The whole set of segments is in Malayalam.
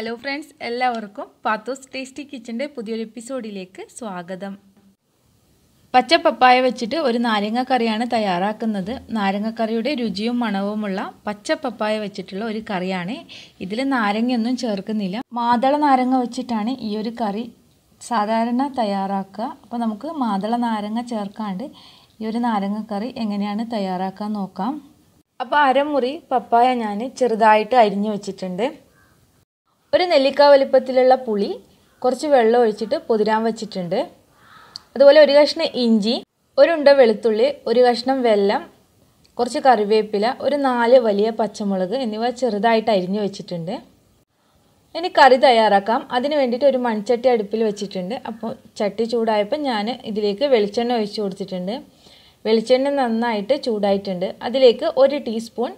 ഹലോ ഫ്രണ്ട്സ് എല്ലാവർക്കും പാത്തോസ് ടേസ്റ്റി കിച്ചൻ്റെ പുതിയൊരു എപ്പിസോഡിലേക്ക് സ്വാഗതം പച്ച പപ്പായ വെച്ചിട്ട് ഒരു നാരങ്ങ കറിയാണ് തയ്യാറാക്കുന്നത് നാരങ്ങക്കറിയുടെ രുചിയും മണവുമുള്ള പച്ച പപ്പായ വെച്ചിട്ടുള്ള ഒരു കറിയാണ് ഇതിൽ നാരങ്ങയൊന്നും ചേർക്കുന്നില്ല മാതള നാരങ്ങ വെച്ചിട്ടാണ് ഈ ഒരു കറി സാധാരണ തയ്യാറാക്കുക അപ്പോൾ നമുക്ക് മാതള നാരങ്ങ ചേർക്കാണ്ട് ഈ ഒരു നാരങ്ങക്കറി എങ്ങനെയാണ് തയ്യാറാക്കാൻ നോക്കാം അപ്പോൾ അരമുറി പപ്പായ ഞാൻ ചെറുതായിട്ട് അരിഞ്ഞു വെച്ചിട്ടുണ്ട് ഒരു നെല്ലിക്ക വലിപ്പത്തിലുള്ള പുളി കുറച്ച് വെള്ളം ഒഴിച്ചിട്ട് പൊതിരാൻ വെച്ചിട്ടുണ്ട് അതുപോലെ ഒരു കഷ്ണം ഇഞ്ചി ഒരുണ്ട വെളുത്തുള്ളി ഒരു കഷ്ണം വെല്ലം കുറച്ച് കറിവേപ്പില ഒരു നാല് വലിയ പച്ചമുളക് എന്നിവ ചെറുതായിട്ട് അരിഞ്ഞു വെച്ചിട്ടുണ്ട് ഇനി കറി തയ്യാറാക്കാം അതിന് വേണ്ടിയിട്ട് ഒരു മൺചട്ടി അടുപ്പിൽ വെച്ചിട്ടുണ്ട് അപ്പോൾ ചട്ടി ചൂടായപ്പോൾ ഞാൻ ഇതിലേക്ക് വെളിച്ചെണ്ണ ഒഴിച്ച് കൊടുത്തിട്ടുണ്ട് വെളിച്ചെണ്ണ നന്നായിട്ട് ചൂടായിട്ടുണ്ട് അതിലേക്ക് ഒരു ടീസ്പൂൺ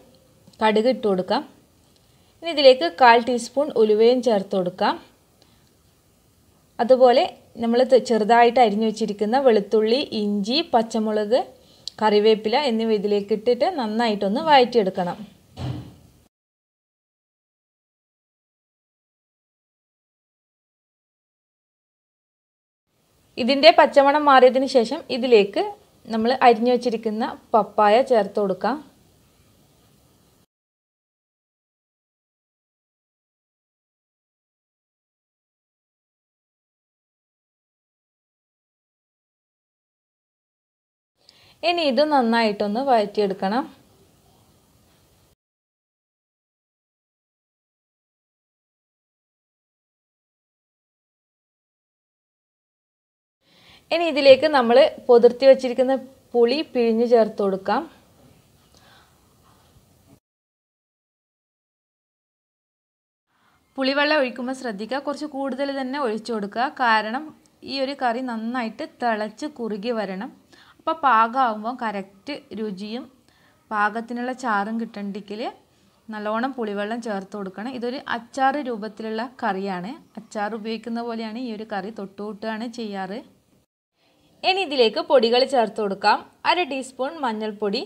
കടുക് ഇട്ട് കൊടുക്കാം ഇനി ഇതിലേക്ക് കാൽ ടീസ്പൂൺ ഉലുവയും ചേർത്ത് കൊടുക്കാം അതുപോലെ നമ്മൾ ചെറുതായിട്ട് അരിഞ്ഞു വെച്ചിരിക്കുന്ന വെളുത്തുള്ളി ഇഞ്ചി പച്ചമുളക് കറിവേപ്പില എന്നിവ ഇതിലേക്ക് ഇട്ടിട്ട് നന്നായിട്ടൊന്ന് വഴറ്റിയെടുക്കണം ഇതിൻ്റെ പച്ചമണം മാറിയതിന് ശേഷം ഇതിലേക്ക് നമ്മൾ അരിഞ്ഞു വെച്ചിരിക്കുന്ന പപ്പായ ചേർത്ത് കൊടുക്കാം ഇനി ഇത് നന്നായിട്ടൊന്ന് വഴറ്റിയെടുക്കണം ഇനി ഇതിലേക്ക് നമ്മൾ പൊതിർത്തി വച്ചിരിക്കുന്ന പുളി പിഴിഞ്ഞ് ചേർത്ത് കൊടുക്കാം പുളിവെള്ളം ഒഴിക്കുമ്പോൾ ശ്രദ്ധിക്കുക കുറച്ച് കൂടുതൽ തന്നെ ഒഴിച്ചു കൊടുക്കുക കാരണം ഈ ഒരു കറി നന്നായിട്ട് തിളച്ച് കുറുകി വരണം അപ്പോൾ പാകമാകുമ്പോൾ കറക്റ്റ് രുചിയും പാകത്തിനുള്ള ചാറും കിട്ടണ്ടെങ്കിൽ നല്ലോണം പുളിവെള്ളം ചേർത്ത് കൊടുക്കണം ഇതൊരു അച്ചാർ രൂപത്തിലുള്ള കറിയാണ് അച്ചാർ ഉപയോഗിക്കുന്ന പോലെയാണ് ഈ ഒരു കറി തൊട്ടുകൂട്ടുകയാണ് ചെയ്യാറ് ഇനി ഇതിലേക്ക് പൊടികൾ ചേർത്ത് കൊടുക്കാം അര ടീസ്പൂൺ മഞ്ഞൾപ്പൊടി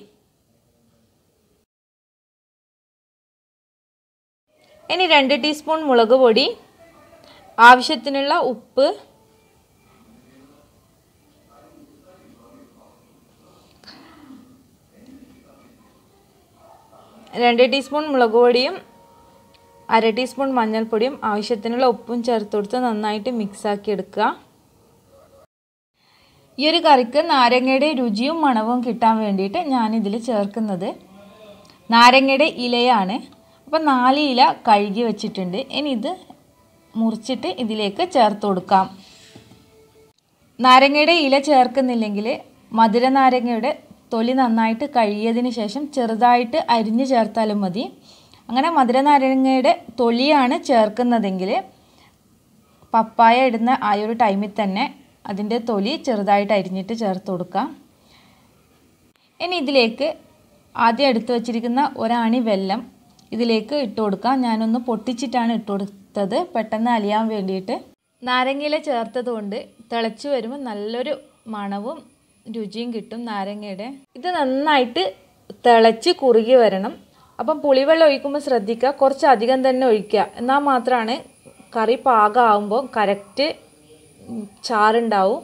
ഇനി രണ്ട് ടീസ്പൂൺ മുളക് പൊടി ആവശ്യത്തിനുള്ള ഉപ്പ് രണ്ട് ടീസ്പൂൺ മുളക് പൊടിയും അര ടീസ്പൂൺ മഞ്ഞൾപ്പൊടിയും ആവശ്യത്തിനുള്ള ഉപ്പും ചേർത്ത് കൊടുത്ത് നന്നായിട്ട് മിക്സാക്കി എടുക്കുക ഈ ഒരു കറിക്ക് നാരങ്ങയുടെ രുചിയും മണവും കിട്ടാൻ വേണ്ടിയിട്ട് ഞാനിതിൽ ചേർക്കുന്നത് നാരങ്ങയുടെ ഇലയാണ് അപ്പോൾ നാല് ഇല കഴുകി വെച്ചിട്ടുണ്ട് ഇനി ഇത് മുറിച്ചിട്ട് ഇതിലേക്ക് ചേർത്ത് കൊടുക്കാം നാരങ്ങയുടെ ഇല ചേർക്കുന്നില്ലെങ്കിൽ മധുര നാരങ്ങയുടെ തൊലി നന്നായിട്ട് കഴുകിയതിന് ശേഷം ചെറുതായിട്ട് അരിഞ്ഞു ചേർത്താലും മതി അങ്ങനെ മധുരനാരങ്ങയുടെ തൊലിയാണ് ചേർക്കുന്നതെങ്കിൽ പപ്പായ ഇടുന്ന ആ ഒരു ടൈമിൽ തന്നെ അതിൻ്റെ തൊലി ചെറുതായിട്ട് അരിഞ്ഞിട്ട് ചേർത്ത് കൊടുക്കാം ഇനി ഇതിലേക്ക് ആദ്യം എടുത്തു വച്ചിരിക്കുന്ന ഒരാണി വെല്ലം ഇതിലേക്ക് ഇട്ട് കൊടുക്കാം ഞാനൊന്ന് പൊട്ടിച്ചിട്ടാണ് ഇട്ട് കൊടുത്തത് പെട്ടെന്ന് അലിയാൻ വേണ്ടിയിട്ട് നാരങ്ങയില ചേർത്തത് കൊണ്ട് തിളച്ച് വരുമ്പോൾ നല്ലൊരു മണവും രുചിയും കിട്ടും നാരങ്ങയുടെ ഇത് നന്നായിട്ട് തിളച്ച് കുറുകി വരണം അപ്പം പുളിവെള്ളം ഒഴിക്കുമ്പോൾ ശ്രദ്ധിക്കുക കുറച്ചധികം തന്നെ ഒഴിക്കുക എന്നാൽ മാത്രമാണ് കറി പാകമാകുമ്പോൾ കറക്റ്റ് ചാറുണ്ടാവും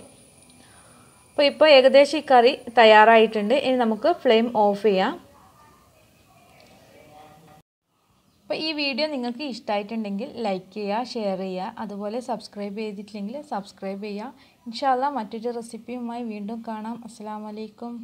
അപ്പോൾ ഇപ്പോൾ ഏകദേശം ഈ കറി തയ്യാറായിട്ടുണ്ട് ഇനി നമുക്ക് ഫ്ലെയിം ഓഫ് ചെയ്യാം അപ്പോൾ ഈ വീഡിയോ നിങ്ങൾക്ക് ഇഷ്ടമായിട്ടുണ്ടെങ്കിൽ ലൈക്ക് ചെയ്യുക ഷെയർ ചെയ്യുക അതുപോലെ സബ്സ്ക്രൈബ് ചെയ്തിട്ടില്ലെങ്കിൽ സബ്സ്ക്രൈബ് ചെയ്യുക ഇൻഷാല്ല മറ്റൊരു റെസിപ്പിയുമായി വീണ്ടും കാണാം അസ്സാം വലൈക്കും